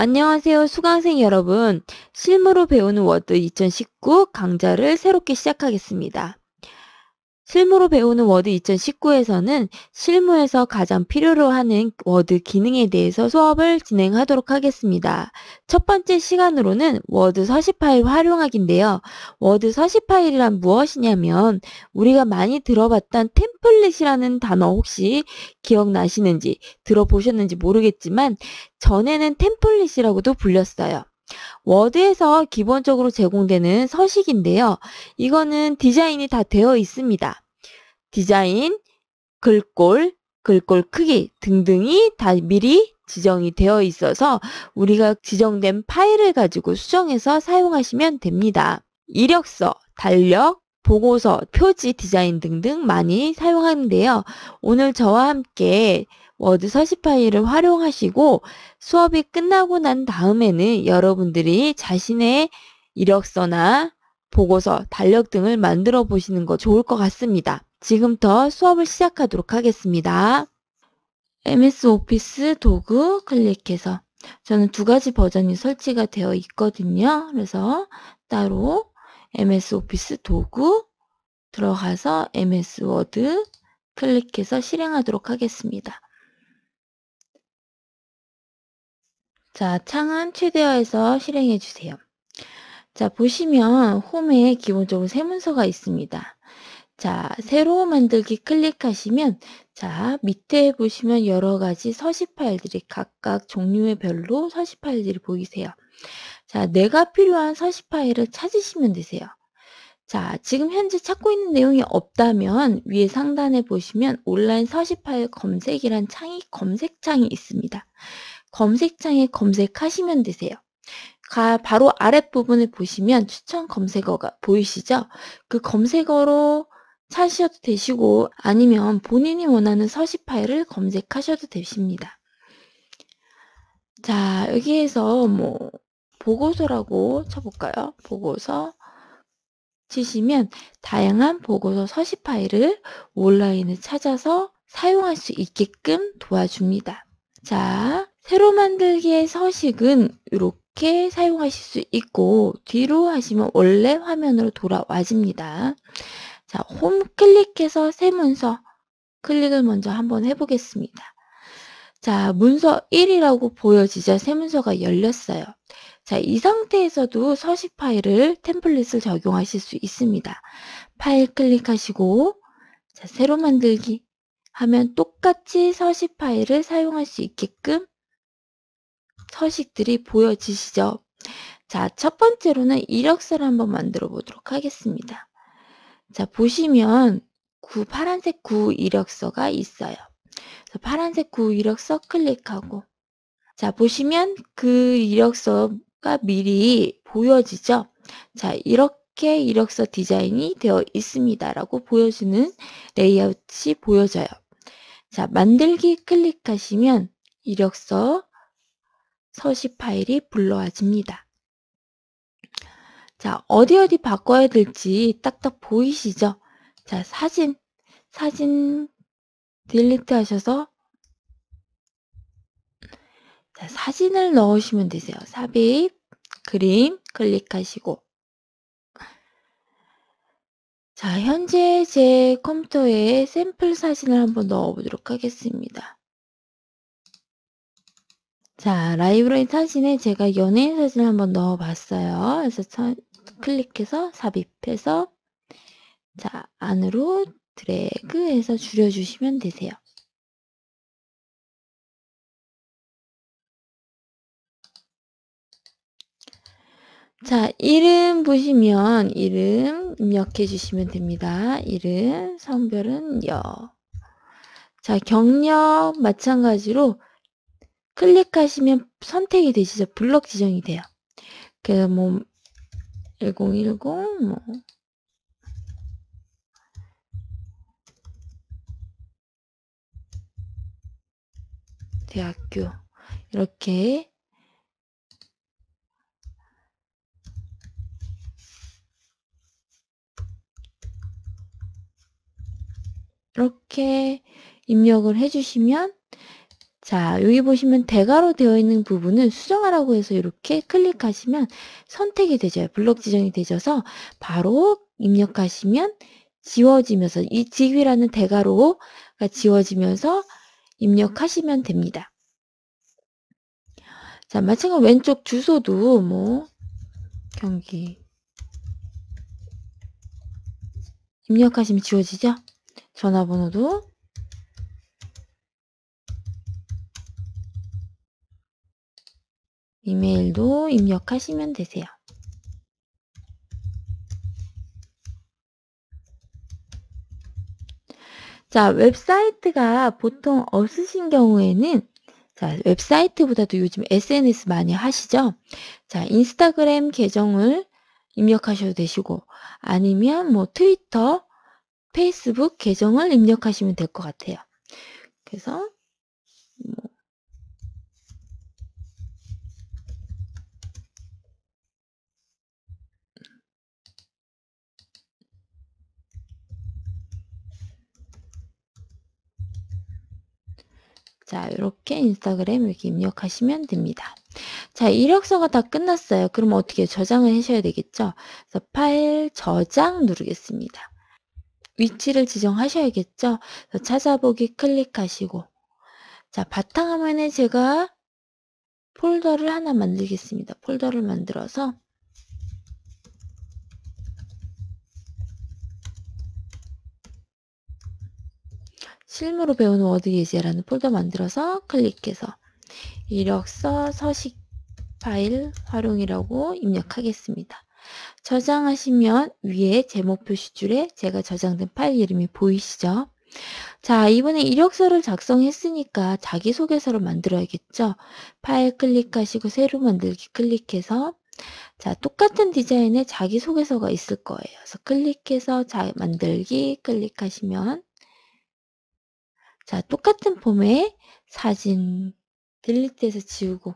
안녕하세요, 수강생 여러분. 실무로 배우는 워드 2019 강좌를 새롭게 시작하겠습니다. 실무로 배우는 워드 2019에서는 실무에서 가장 필요로 하는 워드 기능에 대해서 수업을 진행하도록 하겠습니다. 첫 번째 시간으로는 워드 서식 파일 활용하기인데요. 워드 서식 파일이란 무엇이냐면 우리가 많이 들어봤던 템플릿이라는 단어 혹시 기억나시는지 들어보셨는지 모르겠지만 전에는 템플릿이라고도 불렸어요. 워드에서 기본적으로 제공되는 서식인데요. 이거는 디자인이 다 되어 있습니다. 디자인, 글꼴, 글꼴 크기 등등이 다 미리 지정이 되어 있어서 우리가 지정된 파일을 가지고 수정해서 사용하시면 됩니다. 이력서, 달력, 보고서, 표지 디자인 등등 많이 사용하는데요. 오늘 저와 함께 워드 서식 파일을 활용하시고 수업이 끝나고 난 다음에는 여러분들이 자신의 이력서나 보고서, 달력 등을 만들어 보시는 거 좋을 것 같습니다. 지금부터 수업을 시작하도록 하겠습니다. MS 오피스 도구 클릭해서 저는 두 가지 버전이 설치가 되어 있거든요. 그래서 따로 MS 오피스 도구 들어가서 MS 워드 클릭해서 실행하도록 하겠습니다. 자, 창은 최대화해서 실행해 주세요. 자, 보시면 홈에 기본적으로 세 문서가 있습니다. 자, 새로 만들기 클릭하시면 자, 밑에 보시면 여러 가지 서식 파일들이 각각 종류의 별로 서식 파일들이 보이세요. 자, 내가 필요한 서식 파일을 찾으시면 되세요. 자, 지금 현재 찾고 있는 내용이 없다면 위에 상단에 보시면 온라인 서식 파일 검색이란 창이 검색창이 있습니다. 검색창에 검색하시면 되세요. 바로 아랫부분을 보시면 추천 검색어가 보이시죠? 그 검색어로 찾으셔도 되시고 아니면 본인이 원하는 서식 파일을 검색하셔도 되십니다. 자 여기에서 뭐 보고서라고 쳐볼까요? 보고서 치시면 다양한 보고서 서식 파일을 온라인을 찾아서 사용할 수 있게끔 도와줍니다. 자 새로 만들기의 서식은 이렇게 사용하실 수 있고 뒤로 하시면 원래 화면으로 돌아와집니다. 자, 홈 클릭해서 새 문서 클릭을 먼저 한번 해보겠습니다. 자, 문서 1이라고 보여지자 새 문서가 열렸어요. 자, 이 상태에서도 서식 파일을 템플릿을 적용하실 수 있습니다. 파일 클릭하시고 자, 새로 만들기 하면 똑같이 서식 파일을 사용할 수 있게끔 서식들이 보여지시죠? 자, 첫 번째로는 이력서를 한번 만들어 보도록 하겠습니다. 자, 보시면 구 파란색 구 이력서가 있어요. 파란색 구 이력서 클릭하고 자, 보시면 그 이력서가 미리 보여지죠? 자, 이렇게 이력서 디자인이 되어 있습니다. 라고 보여주는 레이아웃이 보여져요. 자, 만들기 클릭하시면 이력서 서식 파일이 불러와집니다. 자, 어디 어디 바꿔야 될지 딱딱 보이시죠? 자, 사진, 사진 딜리트 하셔서 자, 사진을 넣으시면 되세요. 삽입, 그림 클릭하시고 자, 현재 제 컴퓨터에 샘플 사진을 한번 넣어보도록 하겠습니다. 자, 라이브러리 사진에 제가 연예인 사진을 한번 넣어봤어요. 그래서 차, 클릭해서 삽입해서 자, 안으로 드래그해서 줄여주시면 되세요. 자, 이름 보시면 이름 입력해 주시면 됩니다. 이름, 성별은 여. 자, 경력 마찬가지로 클릭하시면 선택이 되시죠. 블럭 지정이 돼요. 그래서 뭐 1010, 뭐 대학교 이렇게 이렇게 입력을 해주시면 자, 여기 보시면 대괄호 되어 있는 부분은 수정하라고 해서 이렇게 클릭하시면 선택이 되죠. 블록 지정이 되셔서 바로 입력하시면 지워지면서 이지휘라는 대괄호가 지워지면서 입력하시면 됩니다. 자, 마찬가지로 왼쪽 주소도 뭐 경기 입력하시면 지워지죠. 전화번호도 이메일도 입력하시면 되세요. 자, 웹사이트가 보통 없으신 경우에는 자, 웹사이트보다도 요즘 SNS 많이 하시죠? 자, 인스타그램 계정을 입력하셔도 되시고 아니면 뭐 트위터, 페이스북 계정을 입력하시면 될 것 같아요. 그래서 자, 이렇게 인스타그램 이렇게 입력하시면 됩니다. 자, 이력서가 다 끝났어요. 그럼 어떻게 저장을 하셔야 되겠죠? 그래서 파일 저장 누르겠습니다. 위치를 지정하셔야겠죠? 찾아보기 클릭하시고 자, 바탕화면에 제가 폴더를 하나 만들겠습니다. 폴더를 만들어서 실무로 배우는 워드 예제라는 폴더 만들어서 클릭해서 이력서 서식 파일 활용이라고 입력하겠습니다. 저장하시면 위에 제목 표시줄에 제가 저장된 파일 이름이 보이시죠? 자, 이번에 이력서를 작성했으니까 자기소개서를 만들어야겠죠? 파일 클릭하시고 새로 만들기 클릭해서 자, 똑같은 디자인의 자기소개서가 있을 거예요. 그래서 클릭해서 자, 만들기 클릭하시면 자, 똑같은 폼에 사진 딜리트해서 지우고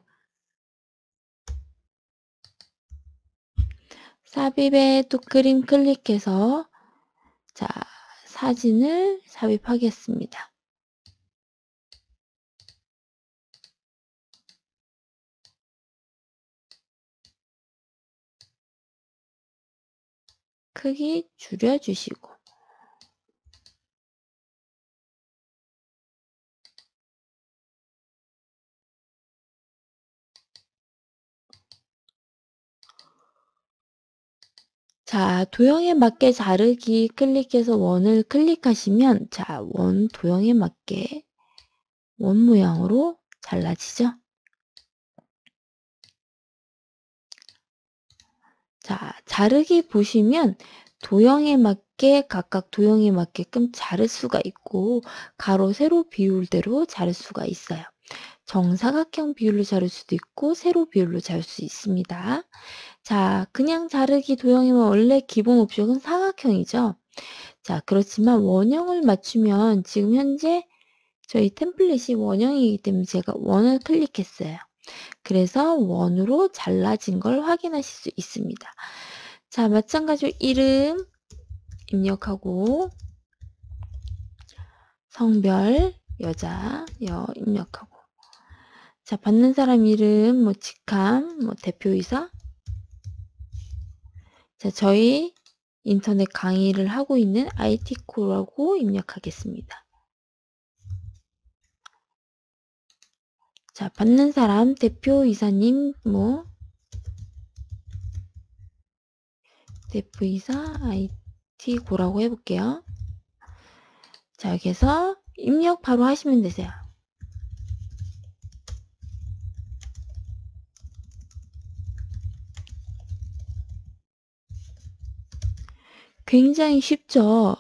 삽입에 또 그림 클릭해서 자 사진을 삽입하겠습니다. 크기 줄여주시고 자, 도형에 맞게 자르기 클릭해서 원을 클릭하시면 자, 원 도형에 맞게 원 모양으로 잘라지죠. 자, 자르기 보시면 도형에 맞게 각각 도형에 맞게끔 자를 수가 있고 가로 세로 비율대로 자를 수가 있어요. 정사각형 비율로 자를 수도 있고 세로 비율로 자를 수 있습니다. 자, 그냥 자르기 도형이면 원래 기본 옵션은 사각형이죠. 자, 그렇지만 원형을 맞추면 지금 현재 저희 템플릿이 원형이기 때문에 제가 원을 클릭했어요. 그래서 원으로 잘라진 걸 확인하실 수 있습니다. 자, 마찬가지로 이름 입력하고 성별 여자 여 입력하고 자, 받는 사람 이름 뭐 직함 뭐 대표이사 자, 저희 인터넷 강의를 하고 있는 IT코라고 입력하겠습니다. 자, 받는 사람, 대표 이사님, 뭐, 대표 이사, IT고라고 해볼게요. 자, 여기서 입력 바로 하시면 되세요. 굉장히 쉽죠.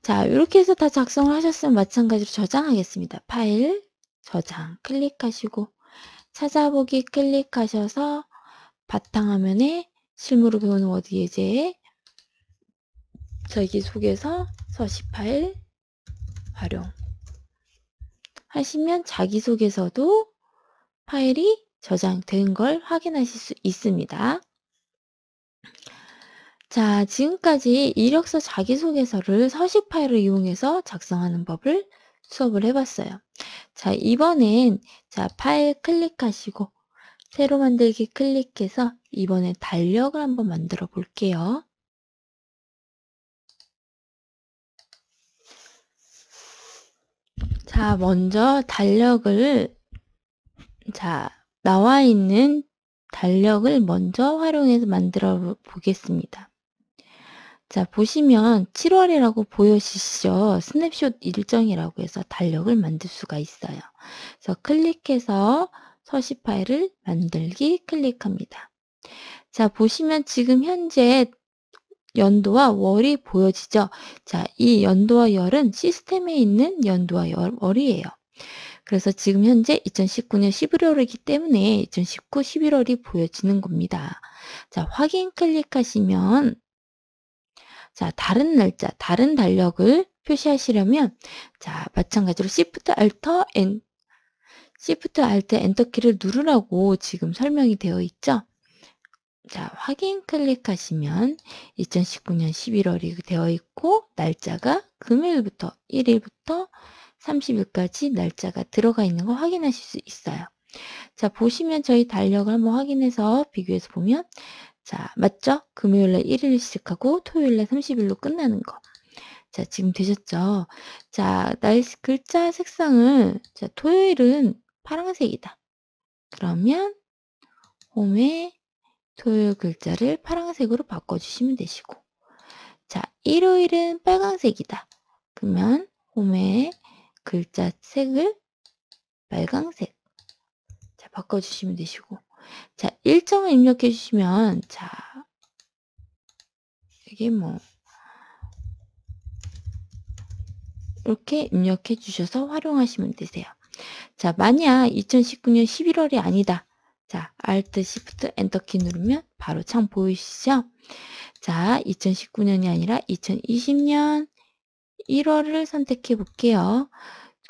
자, 이렇게 해서 다 작성을 하셨으면 마찬가지로 저장하겠습니다. 파일, 저장 클릭하시고 찾아보기 클릭하셔서 바탕화면에 실무로 배우는 워드 예제에 저기 속에서 서식 파일 활용 하시면 자기소개서도 파일이 저장된 걸 확인하실 수 있습니다. 자, 지금까지 이력서 자기소개서를 서식 파일을 이용해서 작성하는 법을 수업을 해봤어요. 자, 이번엔 자 파일 클릭하시고 새로 만들기 클릭해서 이번에 달력을 한번 만들어 볼게요. 자, 먼저 달력을 자, 나와 있는 달력을 먼저 활용해서 만들어 보겠습니다. 자, 보시면 7월이라고 보여지시죠? 스냅숏 일정이라고 해서 달력을 만들 수가 있어요. 그래서 클릭해서 서식 파일을 만들기 클릭합니다. 자, 보시면 지금 현재 연도와 월이 보여지죠? 자, 이 연도와 열은 시스템에 있는 연도와 열, 월이에요. 그래서 지금 현재 2019년 11월이기 때문에 2019 11월이 보여지는 겁니다. 자, 확인 클릭하시면 자, 다른 날짜, 다른 달력을 표시하시려면 자, 마찬가지로 Shift Alt N Shift Alt 엔터 키를 누르라고 지금 설명이 되어 있죠. 자, 확인 클릭하시면 2019년 11월이 되어 있고 날짜가 금요일부터 1일부터 30일까지 날짜가 들어가 있는 거 확인하실 수 있어요. 자, 보시면 저희 달력을 한번 확인해서 비교해서 보면 자, 맞죠? 금요일날 1일시작 하고 토요일날 30일로 끝나는 거. 자, 지금 되셨죠? 자, 날 글자 색상은 자, 토요일은 파란색이다. 그러면 홈에 토요일 글자를 파란색으로 바꿔주시면 되시고 자, 일요일은 빨강색이다. 그러면 홈에 글자 색을 빨강색 자, 바꿔주시면 되시고 자, 일정을 입력해 주시면 자, 여기 뭐 이렇게 입력해 주셔서 활용하시면 되세요. 자, 만약 2019년 11월이 아니다. 자, Alt, Shift, Enter 키 누르면 바로 창 보이시죠? 자, 2019년이 아니라 2020년 1월을 선택해 볼게요.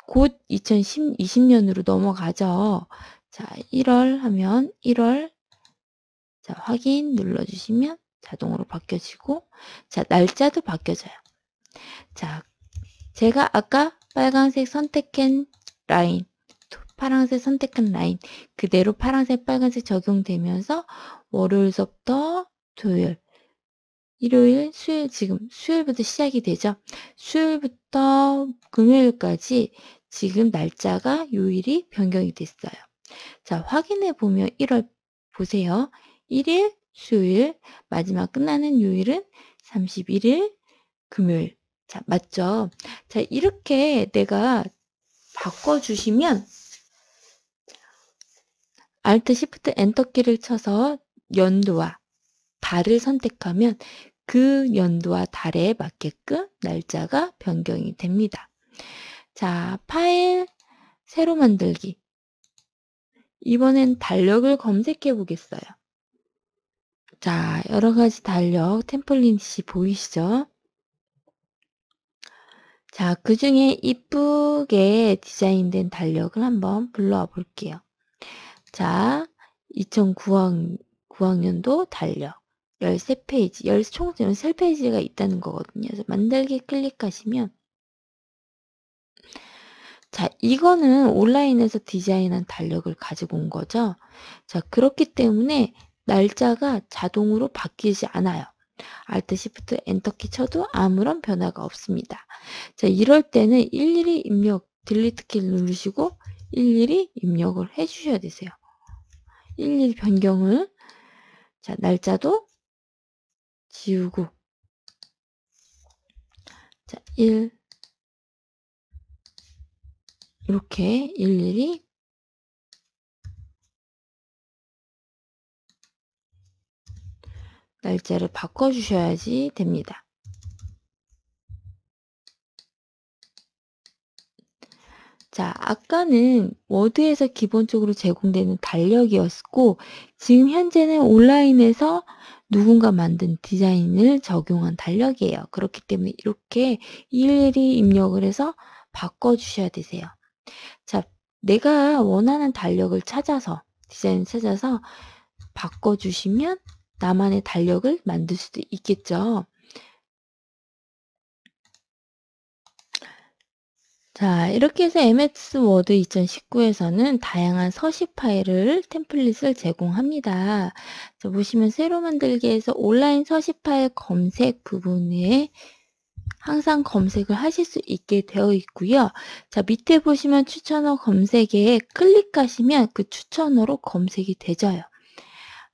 곧 2020년으로 넘어가죠. 자, 1월 하면 1월 자, 확인 눌러주시면 자동으로 바뀌어지고 자, 날짜도 바뀌어져요. 자, 제가 아까 빨간색 선택한 라인 파란색 선택한 라인 그대로 파란색 빨간색 적용되면서 월요일서부터 토요일 일요일 수요일 지금 수요일부터 시작이 되죠 수요일부터 금요일까지 지금 날짜가 요일이 변경이 됐어요 자, 확인해 보면 1월 보세요. 1일 수요일, 마지막 끝나는 요일은 31일 금요일. 자, 맞죠? 자, 이렇게 내가 바꿔주시면 Alt, Shift, Enter 키를 쳐서 연도와 달을 선택하면 그 연도와 달에 맞게끔 날짜가 변경이 됩니다. 자, 파일, 새로 만들기. 이번엔 달력을 검색해 보겠어요. 자, 여러 가지 달력, 템플릿이 보이시죠? 자, 그 중에 이쁘게 디자인된 달력을 한번 불러와 볼게요. 자, 2009학, 9학년도 달력 13페이지, 10, 총 13페이지가 있다는 거거든요. 그래서 만들기 클릭하시면 자, 이거는 온라인에서 디자인한 달력을 가지고 온 거죠. 자, 그렇기 때문에 날짜가 자동으로 바뀌지 않아요. Alt, Shift, e n 엔터키 쳐도 아무런 변화가 없습니다. 자, 이럴 때는 일일이 입력, d e l e t e 키를 누르시고 일일이 입력을 해주셔야 되세요. 일일 변경을 자, 날짜도 지우고 자, 1, 이렇게 일일이 날짜를 바꿔주셔야지 됩니다. 자, 아까는 워드에서 기본적으로 제공되는 달력이었고 지금 현재는 온라인에서 누군가 만든 디자인을 적용한 달력이에요. 그렇기 때문에 이렇게 일일이 입력을 해서 바꿔주셔야 되세요. 자, 내가 원하는 달력을 찾아서 디자인 찾아서 바꿔주시면 나만의 달력을 만들 수도 있겠죠. 자, 이렇게 해서 MS Word 2019에서는 다양한 서식 파일을 템플릿을 제공합니다. 자, 보시면 새로 만들기에서 온라인 서식 파일 검색 부분에 항상 검색을 하실 수 있게 되어 있고요. 자, 밑에 보시면 추천어 검색에 클릭하시면 그 추천어로 검색이 되죠요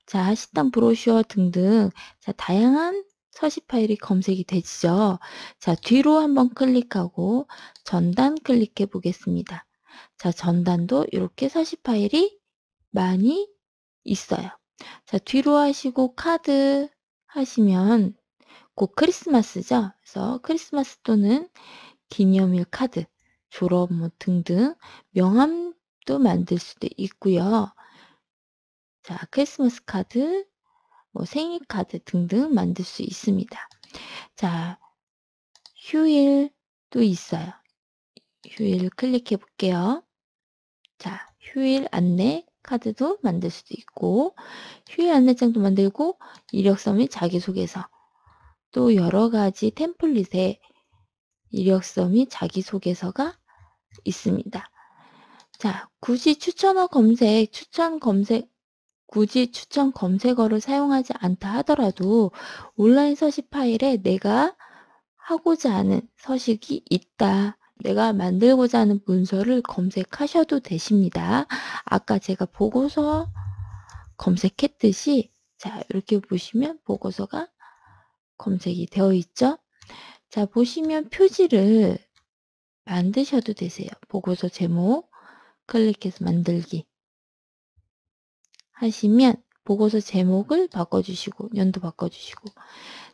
자, 식단 브로슈어 등등 자, 다양한 서식 파일이 검색이 되시죠. 자, 뒤로 한번 클릭하고 전단 클릭해 보겠습니다. 자, 전단도 이렇게 서식 파일이 많이 있어요. 자, 뒤로 하시고 카드 하시면 곧 크리스마스죠. 그래서 크리스마스 또는 기념일 카드, 졸업 뭐 등등 명함도 만들 수도 있고요. 자, 크리스마스 카드, 뭐 생일 카드 등등 만들 수 있습니다. 자, 휴일도 있어요. 휴일 클릭해 볼게요. 자, 휴일 안내 카드도 만들 수도 있고 휴일 안내장도 만들고 이력서 및 자기소개서 또 여러 가지 템플릿에 이력서 및 자기소개서가 있습니다. 자, 굳이 추천어 검색, 추천 검색, 굳이 추천 검색어를 사용하지 않다 하더라도 온라인 서식 파일에 내가 하고자 하는 서식이 있다. 내가 만들고자 하는 문서를 검색하셔도 되십니다. 아까 제가 보고서 검색했듯이 자 이렇게 보시면 보고서가 검색이 되어 있죠? 자, 보시면 표지를 만드셔도 되세요. 보고서 제목 클릭해서 만들기 하시면 보고서 제목을 바꿔주시고 연도 바꿔주시고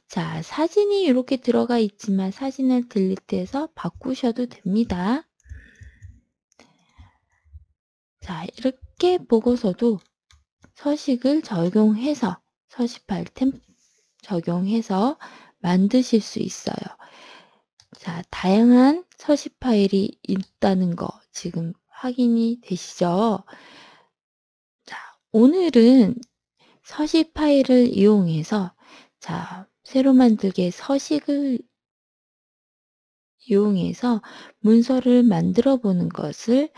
자 사진이 이렇게 들어가 있지만 사진을 딜리트해서 바꾸셔도 됩니다. 자 이렇게 보고서도 서식을 적용해서 서식할 템, 적용해서 만드실 수 있어요. 자, 다양한 서식 파일이 있다는 거 지금 확인이 되시죠? 자, 오늘은 서식 파일을 이용해서 자, 새로 만들게 서식을 이용해서 문서를 만들어 보는 것을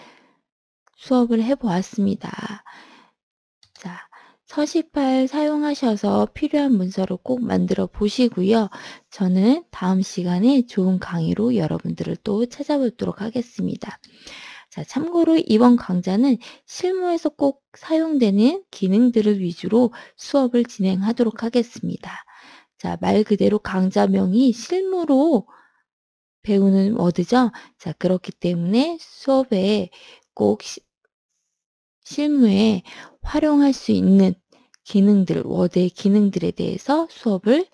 수업을 해 보았습니다. 서식파일 사용하셔서 필요한 문서로 꼭 만들어 보시고요. 저는 다음 시간에 좋은 강의로 여러분들을 또 찾아뵙도록 하겠습니다. 자, 참고로 이번 강좌는 실무에서 꼭 사용되는 기능들을 위주로 수업을 진행하도록 하겠습니다. 자, 말 그대로 강좌명이 실무로 배우는 워드죠. 자, 그렇기 때문에 수업에 꼭 시, 실무에 활용할 수 있는 기능들, 워드의 기능들에 대해서 수업을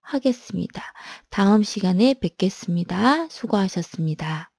하겠습니다. 다음 시간에 뵙겠습니다. 수고하셨습니다.